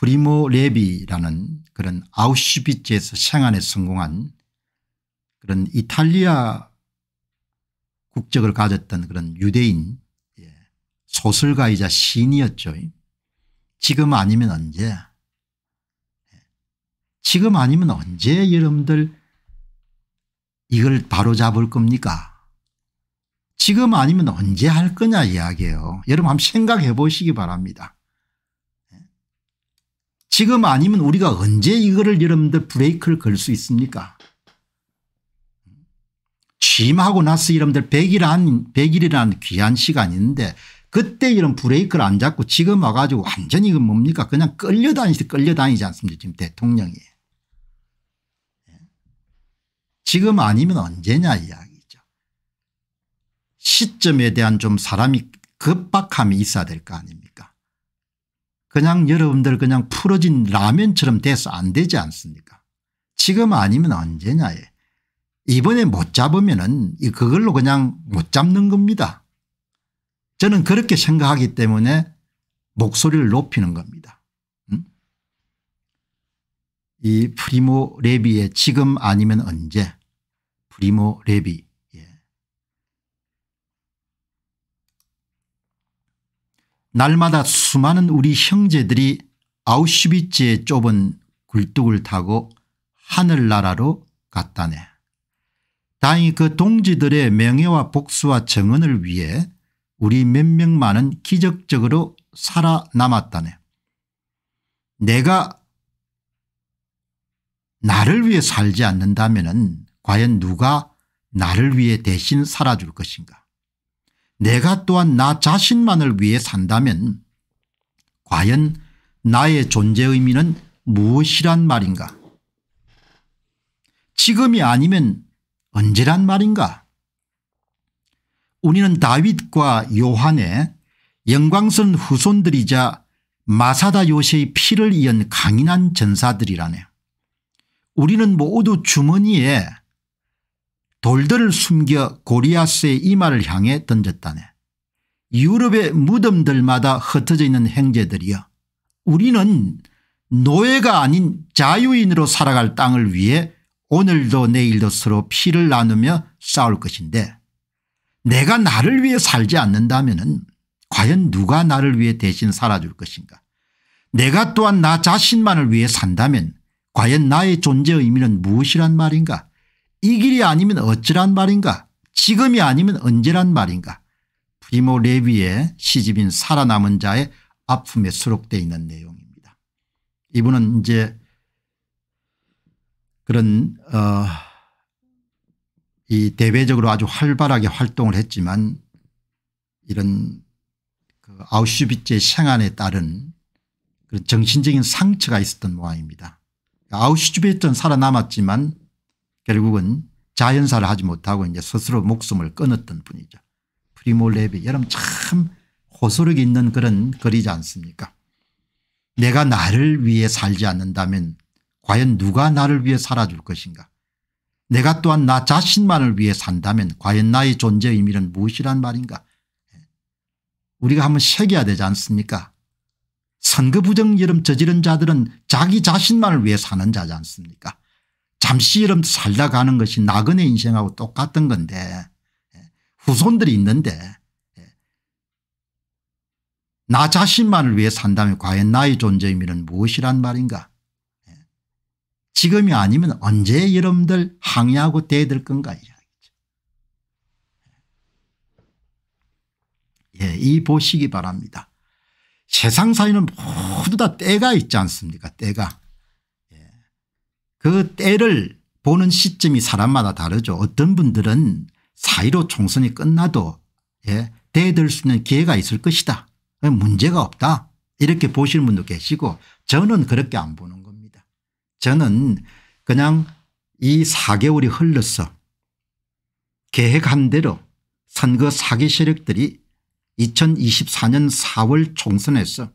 프리모 레비라는 그런 아우슈비츠에서 생활에 성공한 그런 이탈리아 국적을 가졌던 그런 유대인 예, 소설가이자 시인이었죠. 지금 아니면 언제 예. 지금 아니면 언제 여러분들 이걸 바로잡을 겁니까 지금 아니면 언제 할 거냐 이야기예요. 여러분 한번 생각해 보시기 바랍니다. 지금 아니면 우리가 언제 이거를 여러분들 브레이크를 걸 수 있습니까 취임하고 나서 여러분들 1 0 0일이 100일이라는 귀한 시간이 데 그때 이런 브레이크를 안 잡고 지금 와가지고 완전히 이건 뭡니까 그냥 끌려다니지 끌려다니지 않습니까 지금 대통령이 예. 지금 아니면 언제냐 이야기죠 시점에 대한 좀 사람이 급박함이 있어야 될 거 아닙니까 그냥 여러분들 그냥 풀어진 라면처럼 돼서 안 되지 않습니까 지금 아니면 언제냐에 이번에 못 잡으면 은 그걸로 그냥 못 잡는 겁니다. 저는 그렇게 생각하기 때문에 목소리를 높이는 겁니다. 음? 이 프리모 레비의 지금 아니면 언제 프리모 레비 날마다 수많은 우리 형제들이 아우슈비츠의 좁은 굴뚝을 타고 하늘나라로 갔다네. 다행히 그 동지들의 명예와 복수와 정언을 위해 우리 몇 명만은 기적적으로 살아남았다네. 내가 나를 위해 살지 않는다면 과연 누가 나를 위해 대신 살아줄 것인가. 내가 또한 나 자신만을 위해 산다면 과연 나의 존재 의미는 무엇이란 말인가 지금이 아니면 언제란 말인가 우리는 다윗과 요한의 영광선 후손들이자 마사다 요새의 피를 이은 강인한 전사들이라네 우리는 모두 주머니에 돌들을 숨겨 고리아스의 이마를 향해 던졌다네. 유럽의 무덤들마다 흩어져 있는 행제들이여 우리는 노예가 아닌 자유인으로 살아갈 땅을 위해 오늘도 내일도 서로 피를 나누며 싸울 것인데 내가 나를 위해 살지 않는다면 과연 누가 나를 위해 대신 살아줄 것인가 내가 또한 나 자신만을 위해 산다면 과연 나의 존재 의미는 무엇이란 말인가 이 길이 아니면 어찌란 말인가 지금이 아니면 언제란 말인가 프리모 레비의 시집인 살아남은 자의 아픔에 수록되어 있는 내용입니다. 이분은 이제 그런 어이 대외적으로 아주 활발하게 활동을 했지만 이런 그 아우슈비츠의 생안에 따른 그런 정신적인 상처가 있었던 모양입니다. 아우슈비츠는 살아남았지만 결국은 자연사를 하지 못하고 이제 스스로 목숨을 끊었던 분이죠. 프리모 레비 여러분 참호소력 있는 그런 글이지 않습니까 내가 나를 위해 살지 않는다면 과연 누가 나를 위해 살아줄 것인가 내가 또한 나 자신만을 위해 산다면 과연 나의 존재 의미는 무엇이란 말인가 우리가 한번 새겨야 되지 않습니까 선거 부정 여름 저지른 자들은 자기 자신만을 위해 사는 자지 않습니까 잠시 이름 살다 가는 것이 나그네 인생하고 똑같은 건데 예, 후손들이 있는데 예. 나 자신만을 위해 산다면 과연 나의 존재 의미는 무엇이란 말인가 예. 지금이 아니면 언제 여러분들 항의하고 대들 건가 이야기죠. 예, 이 보시기 바랍니다. 세상 사이는 모두 다 때가 있지 않습니까 때가 그 때를 보는 시점이 사람마다 다르죠. 어떤 분들은 사1로 총선이 끝나도 예, 대들 수 있는 기회가 있을 것이다. 문제가 없다. 이렇게 보시는 분도 계시고 저는 그렇게 안 보는 겁니다. 저는 그냥 이 4개월이 흘러서 계획한 대로 선거 사기 세력들이 2024년 4월 총선에서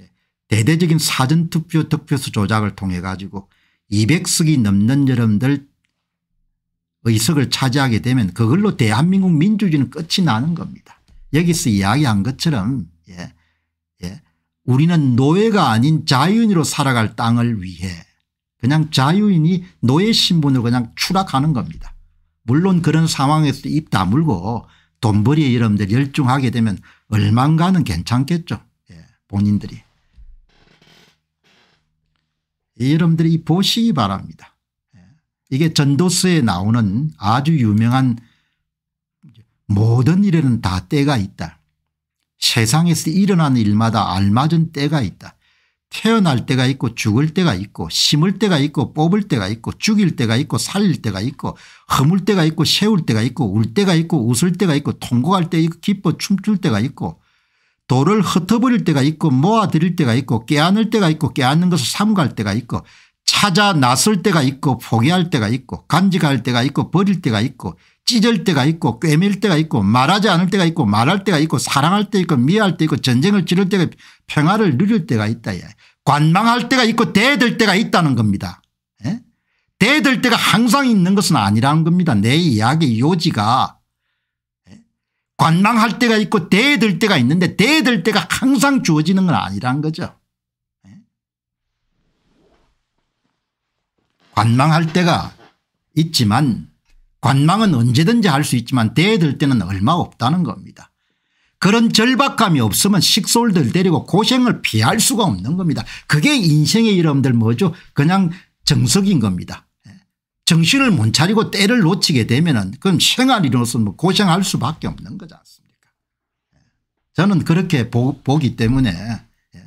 예, 대대적인 사전투표 득표수 조작을 통해 가지고 200석이 넘는 여러분들 의석을 차지하게 되면 그걸로 대한민국 민주주의는 끝이 나는 겁니다. 여기서 이야기한 것처럼 예, 예. 우리는 노예가 아닌 자유인으로 살아갈 땅을 위해 그냥 자유인이 노예 신분으로 그냥 추락하는 겁니다. 물론 그런 상황에서 입 다물고 돈벌이에 여러분들 열중하게 되면 얼만가는 괜찮겠죠 예, 본인들이. 여러분들이 보시기 바랍니다. 이게 전도서에 나오는 아주 유명한 모든 일에는 다 때가 있다. 세상에서 일어난 일마다 알맞은 때가 있다. 태어날 때가 있고 죽을 때가 있고 심을 때가 있고 뽑을 때가 있고 죽일 때가 있고 살릴 때가 있고 허물 때가 있고 세울 때가 있고 울 때가 있고 웃을 때가 있고 통곡할 때 있고 기뻐 춤출 때가 있고 돌을 흩어버릴 때가 있고 모아들일 때가 있고 깨안을 때가 있고 깨안는 것을 삼갈 때가 있고 찾아 나설 때가 있고 포기할 때가 있고 간직할 때가 있고 버릴 때가 있고 찢을 때가 있고 꿰맬 때가 있고 말하지 않을 때가 있고 말할 때가 있고 사랑할 때 있고 미워할 때 있고 전쟁을 치를 때가 평화를 누릴 때가 있다. 관망할 때가 있고 대들 때가 있다는 겁니다. 대들 때가 항상 있는 것은 아니라는 겁니다. 내 이야기 요지가 관망할 때가 있고 대들 때가 있는데 대들 때가 항상 주어지는 건 아니란 거죠. 예? 관망할 때가 있지만 관망은 언제든지 할 수 있지만 대들 때는 얼마 없다는 겁니다. 그런 절박감이 없으면 식솔들 데리고 고생을 피할 수가 없는 겁니다. 그게 인생의 이름들 뭐죠 그냥 정석인 겁니다. 정신을 못 차리고 때를 놓치게 되면은 그건 생활이로서 뭐 고생할 수밖에 없는 거지 않습니까? 예. 저는 그렇게 보, 기 때문에 예.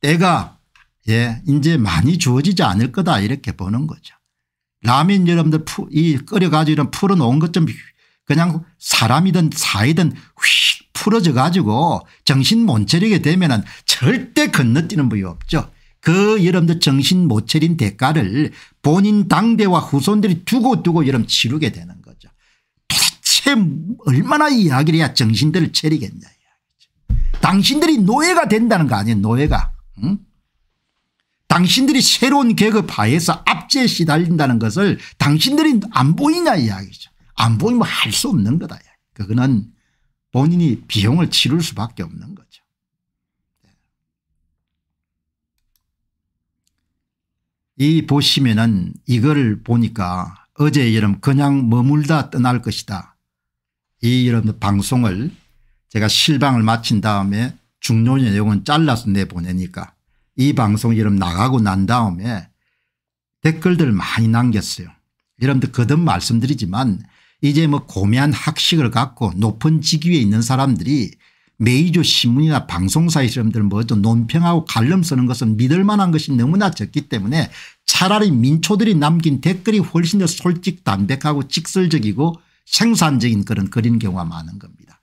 때가 예, 이제 많이 주어지지 않을 거다 이렇게 보는 거죠. 라면 여러분들 푸, 이 끓여가지고 이런 풀어놓은 것 좀 그냥 사람이든 사이든 휙 풀어져 가지고 정신 못 차리게 되면은 절대 건너뛰는 법이 없죠. 그 여러분들 정신 못 차린 대가를 본인 당대와 후손들이 두고두고 여러분 치르게 되는 거죠. 도대체 얼마나 이야기를 해야 정신들을 차리겠냐. 당신들이 노예가 된다는 거 아니에요 노예가. 응? 당신들이 새로운 계급 하에서 압제에 시달린다는 것을 당신들이 안 보이냐 이야기죠. 안 보이면 할 수 없는 거다. 그거는 본인이 비용을 치를 수밖에 없는 거죠. 이 보시면은 이걸 보니까 어제 여러분 그냥 머물다 떠날 것이다. 이 여러분 방송을 제가 실방을 마친 다음에 중요 내용은 잘라서 내보내니까 이 방송 여러분 나가고 난 다음에 댓글들 많이 남겼어요. 여러분들 거듭 말씀드리지만 이제 뭐 고매한 학식을 갖고 높은 직위에 있는 사람들이 메이저 신문이나 방송사의 사람들은 뭐죠 논평하고 칼럼 쓰는 것은 믿을 만한 것이 너무나 적기 때문에 차라리 민초들이 남긴 댓글이 훨씬 더 솔직 담백하고 직설적이고 생산적인 그런 그린 경우가 많은 겁니다.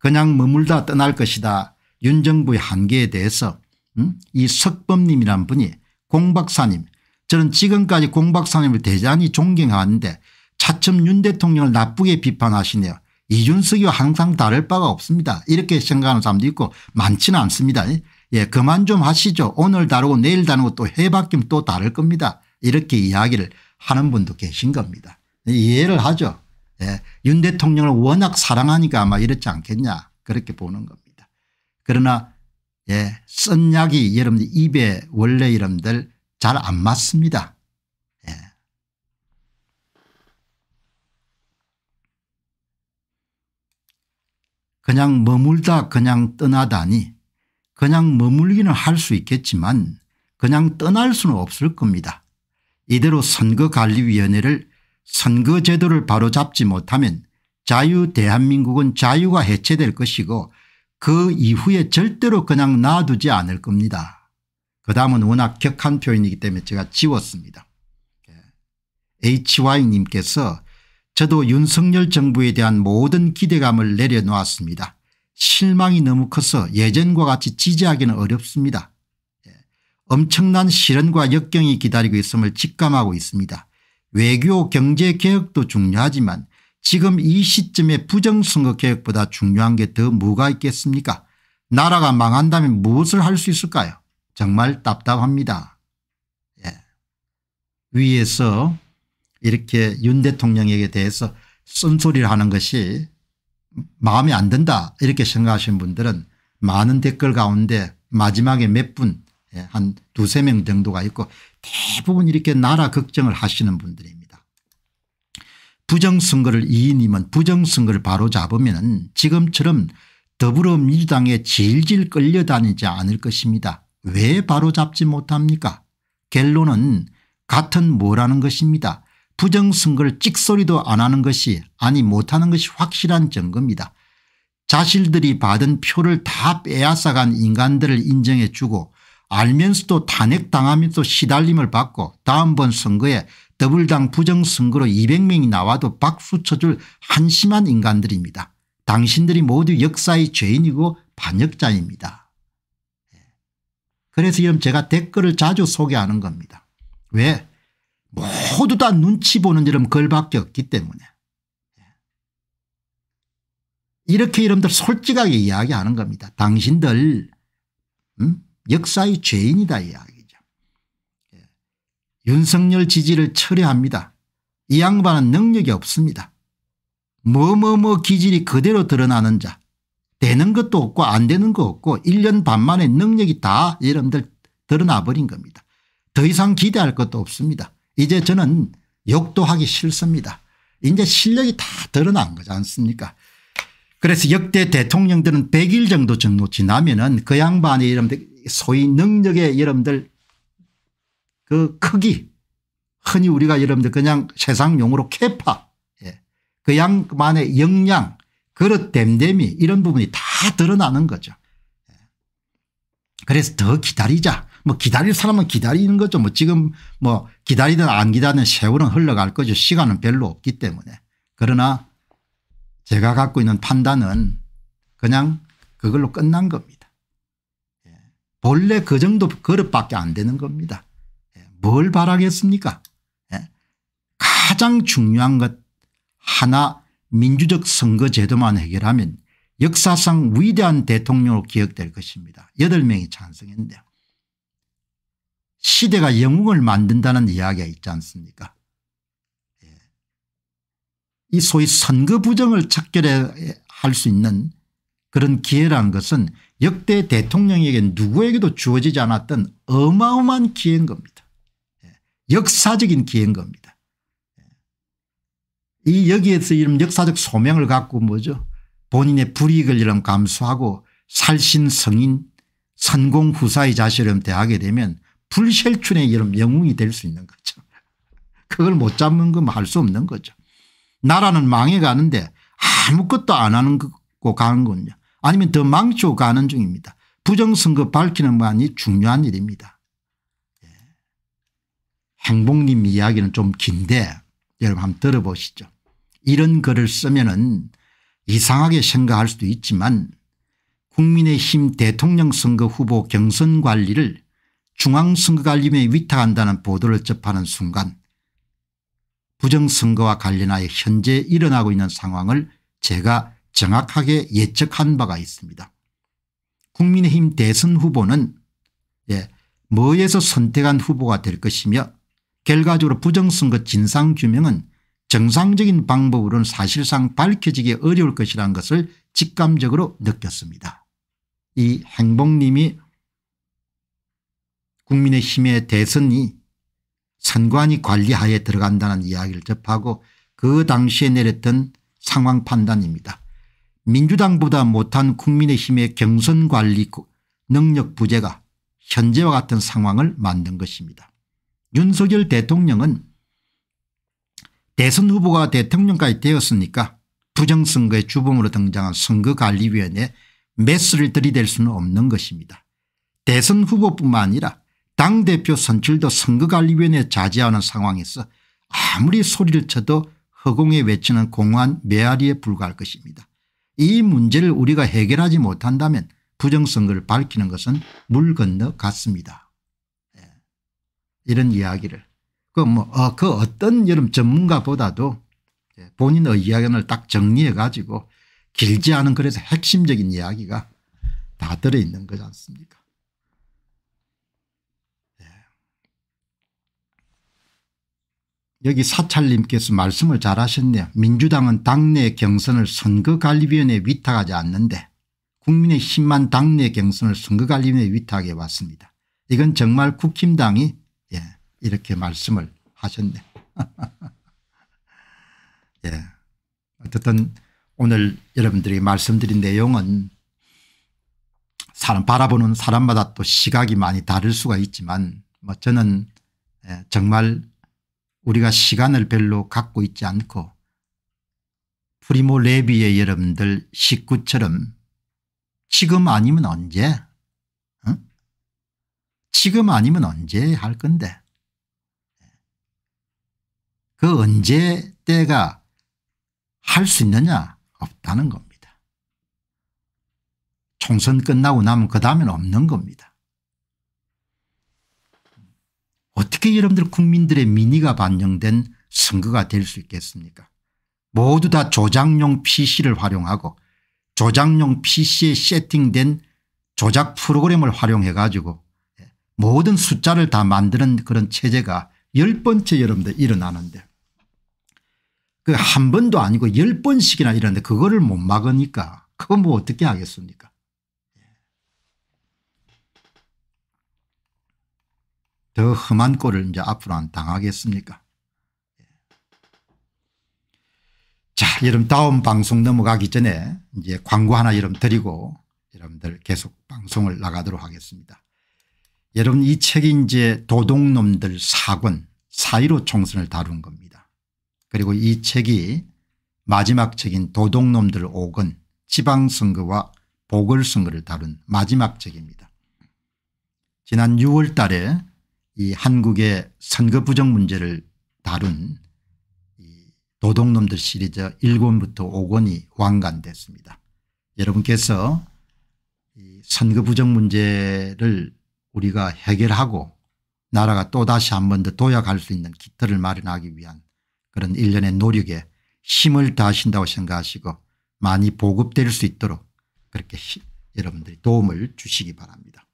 그냥 머물다 떠날 것이다 윤 정부의 한계에 대해서 음? 이 석범님이란 분이 공박사님 저는 지금까지 공박사님을 대단히 존경하는데 차츰 윤 대통령을 나쁘게 비판하시네요. 이준석이 항상 다를 바가 없습니다. 이렇게 생각하는 사람도 있고 많지는 않습니다. 예, 그만 좀 하시죠. 오늘 다르고 내일 다르고 또 해바뀌또 다를 겁니다. 이렇게 이야기를 하는 분도 계신 겁니다. 이해를 하죠. 예, 윤 대통령을 워낙 사랑하니까 아마 이렇지 않겠냐 그렇게 보는 겁니다. 그러나 예, 쓴 약이 여러분 입에 원래 여러들잘 안 맞습니다. 그냥 머물다 그냥 떠나다니 그냥 머물기는 할 수 있겠지만 그냥 떠날 수는 없을 겁니다. 이대로 선거관리위원회를 선거제도를 바로잡지 못하면 자유 대한민국은 자유가 해체될 것이고 그 이후에 절대로 그냥 놔두지 않을 겁니다. 그 다음은 워낙 격한 표현이기 때문에 제가 지웠습니다. 예. HY님께서 저도 윤석열 정부에 대한 모든 기대감을 내려놓았습니다. 실망이 너무 커서 예전과 같이 지지하기는 어렵습니다. 예, 엄청난 시련과 역경이 기다리고 있음을 직감하고 있습니다. 외교 경제개혁도 중요하지만 지금 이 시점에 부정선거 개혁보다 중요한 게 더 뭐가 있겠습니까 나라가 망한다면 무엇을 할 수 있을까요 정말 답답합니다. 예. 위에서 이렇게 윤 대통령에게 대해서 쓴소리를 하는 것이 마음에 안 든다 이렇게 생각하시는 분들은 많은 댓글 가운데 마지막에 몇 분한 예, 두세 명 정도가 있고 대부분 이렇게 나라 걱정을 하시는 분들입니다. 부정선거를 이인님은 부정선거를 바로잡으면 지금처럼 더불어민주당에 질질 끌려다니지 않을 것입니다. 왜 바로잡지 못합니까 결론은 같은 뭐라는 것입니다. 부정선거를 찍소리도 안 하는 것이 아니 못하는 것이 확실한 증거입니다. 자신들이 받은 표를 다 빼앗아간 인간들을 인정해 주고 알면서도 탄핵당하면서 시달림을 받고 다음번 선거에 더블당 부정선거로 200명이 나와도 박수쳐줄 한심한 인간들입니다. 당신들이 모두 역사의 죄인이고 반역자입니다. 예. 그래서 이런 제가 댓글을 자주 소개하는 겁니다. 왜 모두 다 눈치 보는 이름 걸밖에 없기 때문에 이렇게 여러분들 솔직하게 이야기하는 겁니다. 당신들 음? 역사의 죄인이다 이야기죠. 예. 윤석열 지지를 철회합니다. 이 양반은 능력이 없습니다. 뭐뭐뭐 뭐, 뭐 기질이 그대로 드러나는 자 되는 것도 없고 안 되는 거 없고 1년 반 만에 능력이 다 여러분들 드러나버린 겁니다. 더 이상 기대할 것도 없습니다. 이제 저는 욕도하기 싫습니다. 이제 실력이 다 드러난 거지 않습니까 그래서 역대 대통령들은 100일 정도 정도 지나면은 그 양반의 여러분들 소위 능력의 여러분들 그 크기 흔히 우리가 여러분들 그냥 세상 용어로 캐파 예. 그 양반의 역량 그릇 댐댐이 이런 부분이 다 드러나는 거죠. 예. 그래서 더 기다리자 뭐 기다릴 사람은 기다리는 거죠. 뭐 지금 뭐 기다리든 안 기다리든 세월은 흘러갈 거죠. 시간은 별로 없기 때문에. 그러나 제가 갖고 있는 판단은 그냥 그걸로 끝난 겁니다. 예. 본래 그 정도 그릇밖에 안 되는 겁니다. 예. 뭘 바라겠습니까? 예. 가장 중요한 것 하나 민주적 선거제도만 해결하면 역사상 위대한 대통령으로 기억될 것입니다. 8명이 찬성했는데 시대가 영웅을 만든다는 이야기가 있지 않습니까 예. 이 소위 선거 부정을 척결할 수 있는 그런 기회란 것은 역대 대통령에게 누구에게도 주어지지 않았던 어마어마한 기회인 겁니다. 예. 역사적인 기회인 겁니다. 예. 이 여기에서 이런 역사적 소명을 갖고 뭐죠 본인의 불이익을 이런 감수하고 살신 성인 선공 후사의 자세를 대하게 되면 불실춘의 이름 영웅이 될 수 있는 거죠. 그걸 못 잡는 건 할 수 없는 거죠. 나라는 망해가는데 아무것도 안 하는 거고 가는 군요 아니면 더 망치고 가는 중입니다. 부정선거 밝히는 것이 중요한 일입니다. 예. 행복님 이야기는 좀 긴데 여러분 한번 들어보시죠. 이런 글을 쓰면 은 이상하게 생각할 수도 있지만 국민의힘 대통령 선거 후보 경선 관리를 중앙선거관리에 위탁한다는 보도를 접하는 순간 부정선거와 관련하여 현재 일어나고 있는 상황을 제가 정확하게 예측한 바가 있습니다. 국민의힘 대선 후보는 예, 뭐에서 선택한 후보가 될 것이며 결과적으로 부정선거 진상규명은 정상적인 방법으로는 사실상 밝혀지기 어려울 것이라는 것을 직감적으로 느꼈습니다. 이 행복님이 국민의힘의 대선이 선관위 관리하에 들어간다는 이야기를 접하고 그 당시에 내렸던 상황 판단입니다. 민주당보다 못한 국민의힘의 경선관리 능력 부재가 현재와 같은 상황을 만든 것입니다. 윤석열 대통령은 대선 후보가 대통령까지 되었으니까 부정선거의 주범으로 등장한 선거관리위원회 메스를 들이댈 수는 없는 것입니다. 대선 후보뿐만 아니라 당대표 선출도 선거관리위원회 자제하는 상황에서 아무리 소리를 쳐도 허공에 외치는 공허한 메아리에 불과할 것입니다. 이 문제를 우리가 해결하지 못한다면 부정선거를 밝히는 것은 물 건너 갔습니다. 예. 이런 이야기를 그, 뭐, 어, 그 어떤 여름 전문가보다도 예. 본인의 이야기를 딱 정리해 가지고 길지 않은 그래서 핵심적인 이야기가 다 들어있는 거지 않습니까 여기 사찰님께서 말씀을 잘하셨네요. 민주당은 당내 경선을 선거관리위원회에 위탁하지 않는데 국민의힘만 당내 경선을 선거관리위원회에 위탁해 왔습니다. 이건 정말 국힘당이 예, 이렇게 말씀을 하셨네. 예. 어쨌든 오늘 여러분들이 말씀드린 내용은 사람 바라보는 사람마다 또 시각이 많이 다를 수가 있지만 뭐 저는 예, 정말 우리가 시간을 별로 갖고 있지 않고 프리모 레비의 여러분들 식구처럼 지금 아니면 언제 응? 지금 아니면 언제 할 건데 그 언제 때가 할 수 있느냐 없다는 겁니다. 총선 끝나고 나면 그 다음엔 없는 겁니다. 어떻게 여러분들 국민들의 민의가 반영된 선거가 될 수 있겠습니까 모두 다 조작용 PC를 활용하고 조작용 PC에 세팅된 조작 프로그램을 활용해 가지고 예, 모든 숫자를 다 만드는 그런 체제가 열 번째 여러분들 일어나는데 그 한 번도 아니고 열 번씩이나 일어났는데 그거를 못 막으니까 그건 뭐 어떻게 하겠습니까 더 험한 꼴을 이제 앞으로 안 당하겠습니까? 자, 여러분 다음 방송 넘어가기 전에 이제 광고 하나 여러분 드리고 여러분들 계속 방송을 나가도록 하겠습니다. 여러분 이 책이 이제 도둑놈들 사권 사이로 총선을 다룬 겁니다. 그리고 이 책이 마지막 책인 도둑놈들 5권 지방선거와 보궐선거를 다룬 마지막 책입니다. 지난 6월 달에 이 한국의 선거 부정 문제를 다룬 이 도둑놈들 시리즈 1권부터 5권이 완간됐습니다. 여러분께서 이 선거 부정 문제를 우리가 해결하고 나라가 또다시 한 번 더 도약할 수 있는 기틀을 마련하기 위한 그런 일련의 노력에 힘을 다하신다고 생각하시고 많이 보급될 수 있도록 그렇게 여러분들이 도움을 주시기 바랍니다.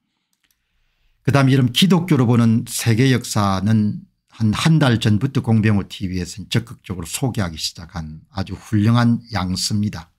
그다음에 이런 기독교로 보는 세계 역사는 한 한 달 전부터 공병호 tv에서는 적극적으로 소개하기 시작한 아주 훌륭한 양수입니다.